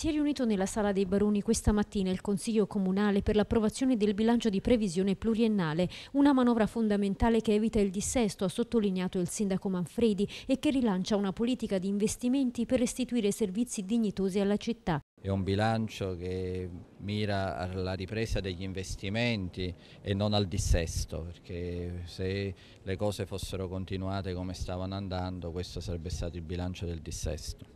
Si è riunito nella Sala dei Baroni questa mattina il Consiglio Comunale per l'approvazione del bilancio di previsione pluriennale, una manovra fondamentale che evita il dissesto, ha sottolineato il sindaco Manfredi, e che rilancia una politica di investimenti per restituire servizi dignitosi alla città. È un bilancio che mira alla ripresa degli investimenti e non al dissesto, perché se le cose fossero continuate come stavano andando questo sarebbe stato il bilancio del dissesto.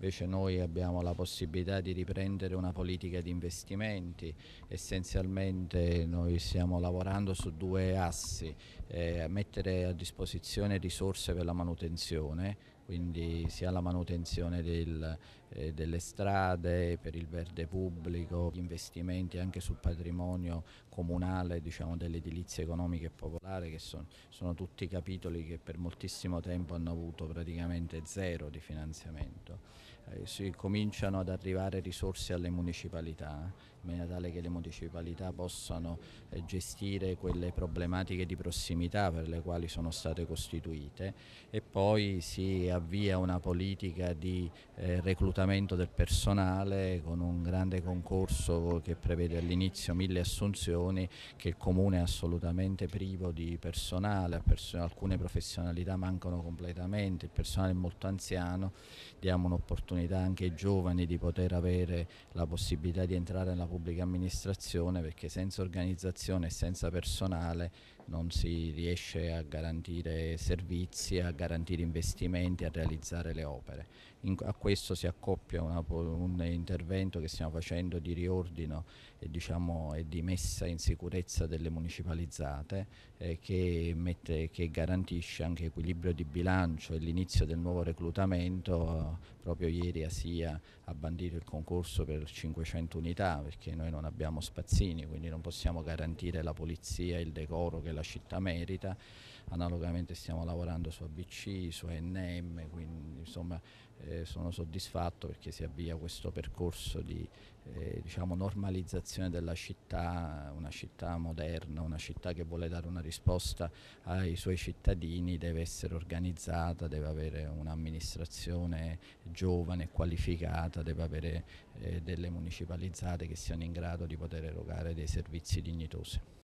Invece noi abbiamo la possibilità di riprendere una politica di investimenti, essenzialmente noi stiamo lavorando su due assi, eh, mettere a disposizione risorse per la manutenzione quindi sia la manutenzione del, eh, delle strade per il verde pubblico, gli investimenti anche sul patrimonio comunale diciamo, dell'edilizia economica e popolare che sono, sono tutti capitoli che per moltissimo tempo hanno avuto praticamente zero di finanziamento. Eh, si cominciano ad arrivare risorse alle municipalità in maniera tale che le municipalità possano eh, gestire quelle problematiche di prossimità per le quali sono state costituite e poi si avvia una politica di eh, reclutamento del personale con un grande concorso che prevede all'inizio mille assunzioni che il Comune è assolutamente privo di personale, person alcune professionalità mancano completamente, il personale è molto anziano, diamo un'opportunità anche ai giovani di poter avere la possibilità di entrare nella pubblica pubblica amministrazione perché senza organizzazione e senza personale non si riesce a garantire servizi, a garantire investimenti, a realizzare le opere. In, a questo si accoppia una, un intervento che stiamo facendo di riordino e, diciamo, e di messa in sicurezza delle municipalizzate eh, che, mette, che, garantisce anche equilibrio di bilancio e l'inizio del nuovo reclutamento. proprio ieri ASIA ha bandito il concorso per 500 unità perché noi non abbiamo spazzini, quindi non possiamo garantire la polizia, il decoro che la città merita, analogamente stiamo lavorando su ABC, su NM, quindi insomma eh, sono soddisfatto perché si avvia questo percorso di eh, diciamo, normalizzazione della città, una città moderna, una città che vuole dare una risposta ai suoi cittadini, deve essere organizzata, deve avere un'amministrazione giovane, qualificata, deve avere eh, delle municipalizzate che siano in grado di poter erogare dei servizi dignitosi.